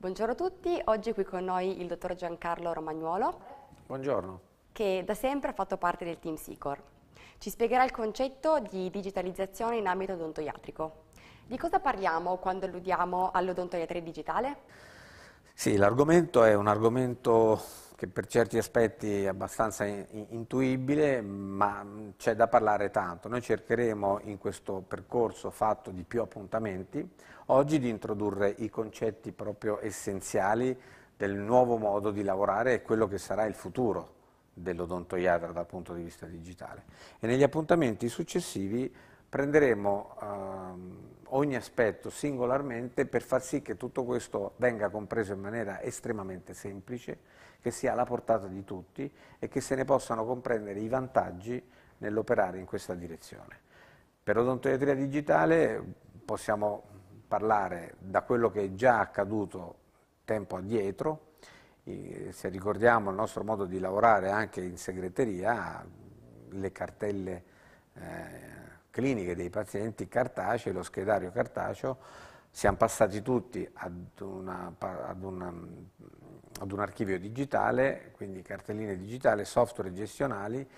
Buongiorno a tutti, oggi qui con noi il dottor Giancarlo Romagnuolo. Buongiorno. Che da sempre ha fatto parte del team SICOR. Ci spiegherà il concetto di digitalizzazione in ambito odontoiatrico. Di cosa parliamo quando alludiamo all'odontoiatria digitale? Sì, l'argomento è un argomento che per certi aspetti è abbastanza intuibile, ma mm, c'è da parlare tanto. Noi cercheremo in questo percorso fatto di più appuntamenti, oggi di introdurre i concetti proprio essenziali del nuovo modo di lavorare e quello che sarà il futuro dell'odontoiatra dal punto di vista digitale. E negli appuntamenti successivi prenderemo ehm, ogni aspetto singolarmente per far sì che tutto questo venga compreso in maniera estremamente semplice, che sia alla portata di tutti e che se ne possano comprendere i vantaggi nell'operare in questa direzione. Per odontoiatria digitale possiamo parlare da quello che è già accaduto tempo addietro, se ricordiamo il nostro modo di lavorare anche in segreteria, le cartelle eh, cliniche dei pazienti cartacei, lo schedario cartaceo, siamo passati tutti ad, una, ad, una, ad un archivio digitale, quindi cartelline digitali, software gestionali,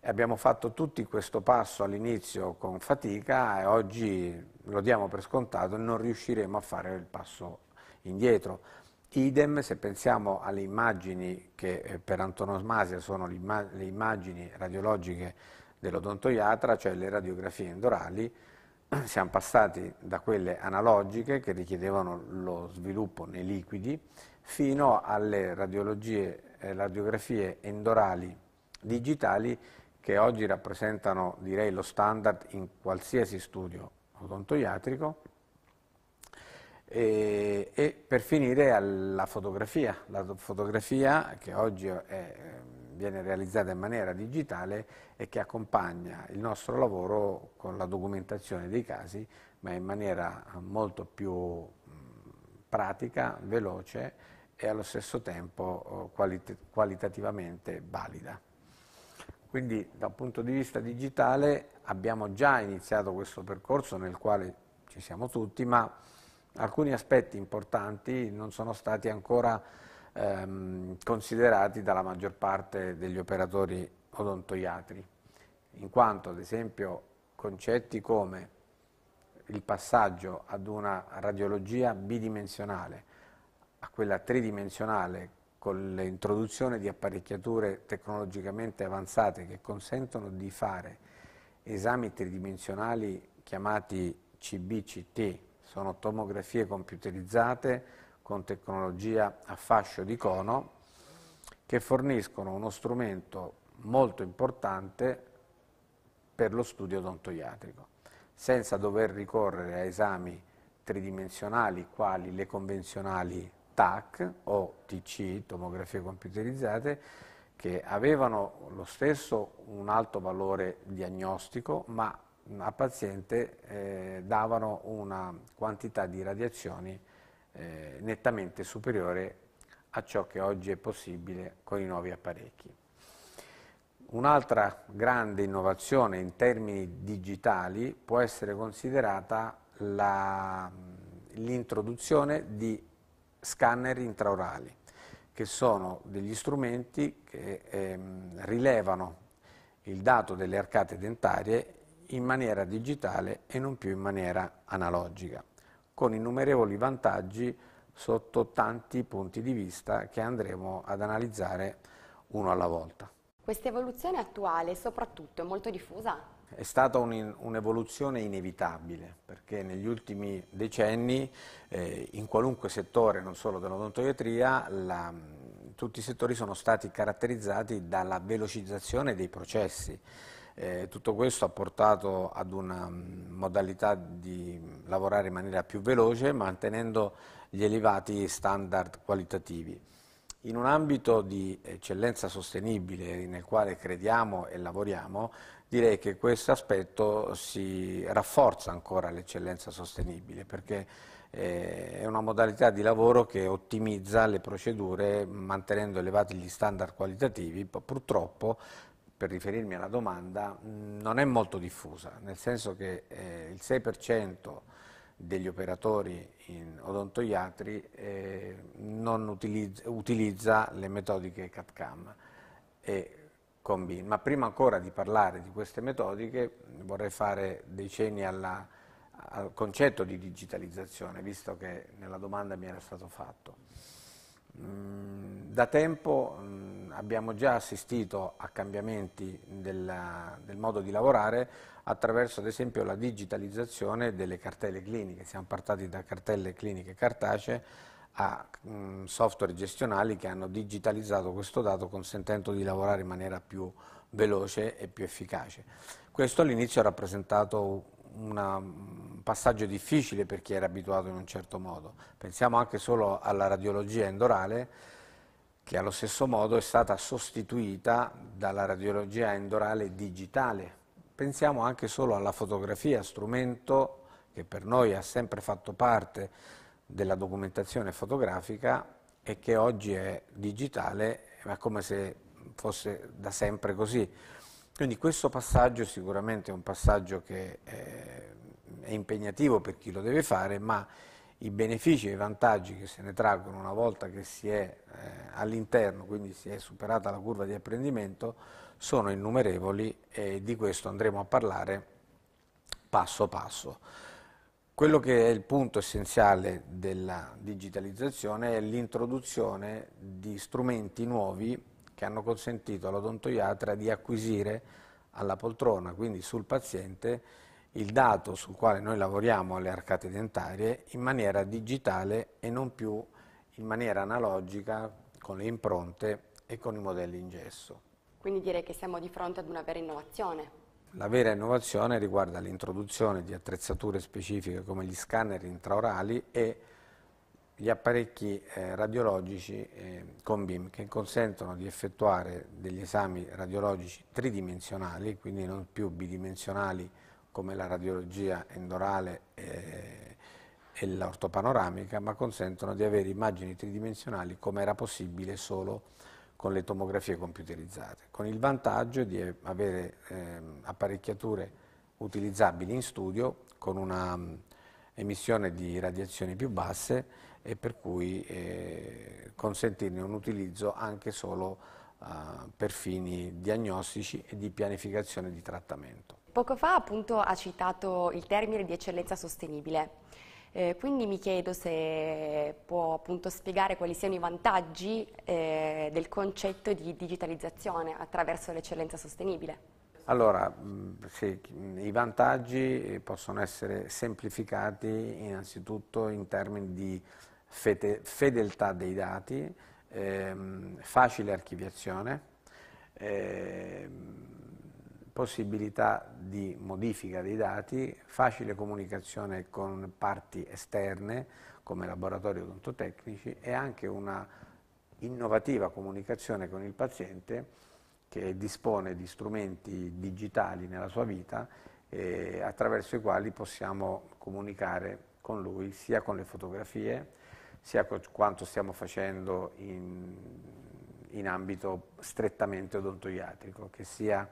e abbiamo fatto tutti questo passo all'inizio con fatica e oggi lo diamo per scontato, non riusciremo a fare il passo indietro. Idem se pensiamo alle immagini che eh, per antonosmasia sono le immagini radiologiche dell'odontoiatra, cioè le radiografie endorali, siamo passati da quelle analogiche che richiedevano lo sviluppo nei liquidi fino alle eh, radiografie endorali digitali che oggi rappresentano direi lo standard in qualsiasi studio odontoiatrico e, e per finire alla fotografia, la fotografia che oggi è ehm, viene realizzata in maniera digitale e che accompagna il nostro lavoro con la documentazione dei casi, ma in maniera molto più pratica, veloce e allo stesso tempo oh, qualit qualitativamente valida. Quindi dal punto di vista digitale abbiamo già iniziato questo percorso nel quale ci siamo tutti, ma alcuni aspetti importanti non sono stati ancora ehm, considerati dalla maggior parte degli operatori odontoiatri, in quanto ad esempio concetti come il passaggio ad una radiologia bidimensionale a quella tridimensionale con l'introduzione di apparecchiature tecnologicamente avanzate che consentono di fare esami tridimensionali chiamati CBCT, sono tomografie computerizzate con tecnologia a fascio di cono che forniscono uno strumento molto importante per lo studio odontoiatrico, senza dover ricorrere a esami tridimensionali quali le convenzionali TAC o TC, tomografie computerizzate, che avevano lo stesso un alto valore diagnostico, ma a paziente eh, davano una quantità di radiazioni eh, nettamente superiore a ciò che oggi è possibile con i nuovi apparecchi. Un'altra grande innovazione in termini digitali può essere considerata l'introduzione di scanner intraorali, che sono degli strumenti che ehm, rilevano il dato delle arcate dentarie in maniera digitale e non più in maniera analogica con innumerevoli vantaggi sotto tanti punti di vista che andremo ad analizzare uno alla volta. Questa evoluzione attuale soprattutto è molto diffusa? È stata un'evoluzione un inevitabile perché negli ultimi decenni eh, in qualunque settore, non solo dell'odontoiatria, tutti i settori sono stati caratterizzati dalla velocizzazione dei processi eh, tutto questo ha portato ad una mm, modalità di lavorare in maniera più veloce mantenendo gli elevati standard qualitativi. In un ambito di eccellenza sostenibile nel quale crediamo e lavoriamo, direi che questo aspetto si rafforza ancora l'eccellenza sostenibile perché eh, è una modalità di lavoro che ottimizza le procedure mantenendo elevati gli standard qualitativi, purtroppo per riferirmi alla domanda, mm, non è molto diffusa, nel senso che eh, il 6% degli operatori in odontoiatri eh, non utilizza, utilizza, le metodiche cat cam e Combin. Ma prima ancora di parlare di queste metodiche vorrei fare dei cenni alla, al concetto di digitalizzazione, visto che nella domanda mi era stato fatto. Mm, da tempo mm, abbiamo già assistito a cambiamenti della, del modo di lavorare attraverso ad esempio la digitalizzazione delle cartelle cliniche, siamo partiti da cartelle cliniche cartacee a mm, software gestionali che hanno digitalizzato questo dato consentendo di lavorare in maniera più veloce e più efficace. Questo all'inizio ha rappresentato un passaggio difficile per chi era abituato in un certo modo. Pensiamo anche solo alla radiologia endorale che allo stesso modo è stata sostituita dalla radiologia endorale digitale. Pensiamo anche solo alla fotografia, strumento che per noi ha sempre fatto parte della documentazione fotografica e che oggi è digitale, ma come se fosse da sempre così. Quindi questo passaggio sicuramente è un passaggio che eh, è impegnativo per chi lo deve fare, ma i benefici e i vantaggi che se ne traggono una volta che si è eh, all'interno, quindi si è superata la curva di apprendimento, sono innumerevoli e di questo andremo a parlare passo passo. Quello che è il punto essenziale della digitalizzazione è l'introduzione di strumenti nuovi che hanno consentito all'odontoiatra di acquisire alla poltrona, quindi sul paziente, il dato sul quale noi lavoriamo alle arcate dentarie in maniera digitale e non più in maniera analogica con le impronte e con i modelli in gesso. Quindi direi che siamo di fronte ad una vera innovazione. La vera innovazione riguarda l'introduzione di attrezzature specifiche come gli scanner intraorali e gli apparecchi eh, radiologici eh, con BIM che consentono di effettuare degli esami radiologici tridimensionali, quindi non più bidimensionali come la radiologia endorale eh, e l'ortopanoramica, ma consentono di avere immagini tridimensionali come era possibile solo con le tomografie computerizzate, con il vantaggio di eh, avere ehm, apparecchiature utilizzabili in studio con una emissione di radiazioni più basse e per cui eh, consentirne un utilizzo anche solo eh, per fini diagnostici e di pianificazione di trattamento. Poco fa appunto ha citato il termine di eccellenza sostenibile. Eh, quindi mi chiedo se può appunto spiegare quali siano i vantaggi eh, del concetto di digitalizzazione attraverso l'eccellenza sostenibile. Allora, sì, i vantaggi possono essere semplificati innanzitutto in termini di fede, fedeltà dei dati, ehm, facile archiviazione, ehm, possibilità di modifica dei dati, facile comunicazione con parti esterne come laboratori odontotecnici e anche una innovativa comunicazione con il paziente che dispone di strumenti digitali nella sua vita eh, attraverso i quali possiamo comunicare con lui sia con le fotografie, sia con quanto stiamo facendo in, in ambito strettamente odontoiatrico, che sia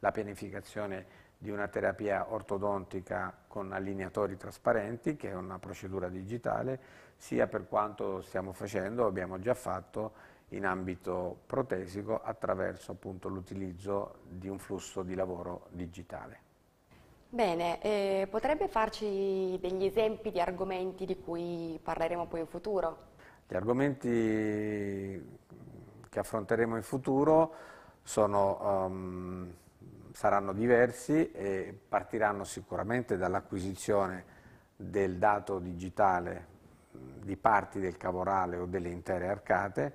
la pianificazione di una terapia ortodontica con allineatori trasparenti, che è una procedura digitale, sia per quanto stiamo facendo, abbiamo già fatto, in ambito protesico attraverso appunto l'utilizzo di un flusso di lavoro digitale. Bene, eh, potrebbe farci degli esempi di argomenti di cui parleremo poi in futuro? Gli argomenti che affronteremo in futuro sono, um, saranno diversi e partiranno sicuramente dall'acquisizione del dato digitale di parti del cavorale o delle intere arcate,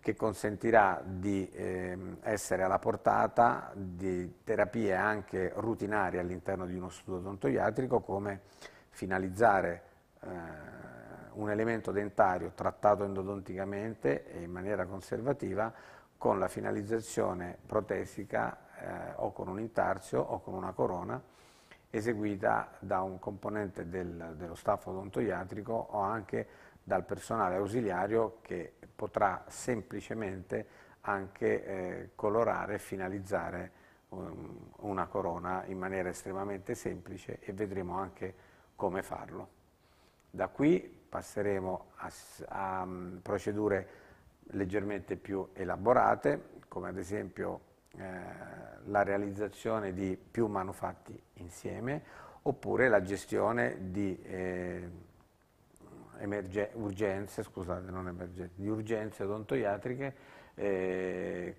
che consentirà di eh, essere alla portata di terapie anche rutinarie all'interno di uno studio odontoiatrico come finalizzare eh, un elemento dentario trattato endodonticamente e in maniera conservativa con la finalizzazione protesica eh, o con un intarsio o con una corona eseguita da un componente del, dello staff odontoiatrico o anche dal personale ausiliario che potrà semplicemente anche eh, colorare e finalizzare um, una corona in maniera estremamente semplice e vedremo anche come farlo. Da qui passeremo a, a um, procedure leggermente più elaborate, come ad esempio eh, la realizzazione di più manufatti insieme, oppure la gestione di eh, emerge, urgenze, scusate, non emergenze, di urgenze odontoiatriche eh,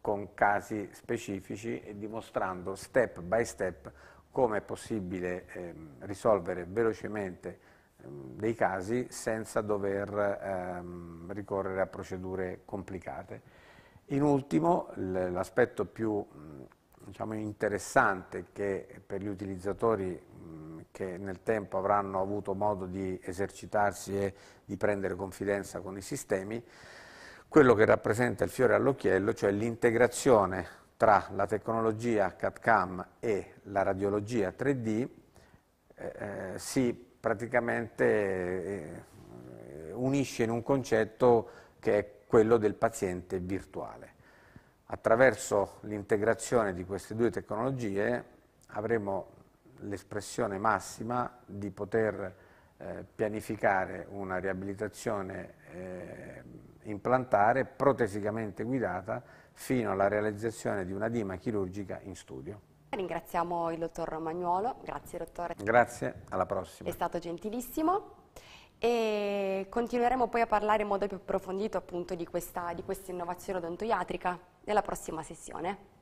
con casi specifici e dimostrando step by step come è possibile eh, risolvere velocemente ehm, dei casi senza dover ehm, ricorrere a procedure complicate. In ultimo, l'aspetto più diciamo, interessante che per gli utilizzatori che nel tempo avranno avuto modo di esercitarsi e di prendere confidenza con i sistemi, quello che rappresenta il fiore all'occhiello, cioè l'integrazione tra la tecnologia CAD-CAM e la radiologia 3D, eh, eh, si praticamente eh, unisce in un concetto che è quello del paziente virtuale. Attraverso l'integrazione di queste due tecnologie avremo l'espressione massima di poter eh, pianificare una riabilitazione eh, implantare protesicamente guidata fino alla realizzazione di una dima chirurgica in studio. Ringraziamo il dottor Romagnuolo, grazie dottore. Grazie, alla prossima. È stato gentilissimo e continueremo poi a parlare in modo più approfondito appunto di questa, di questa innovazione odontoiatrica nella prossima sessione.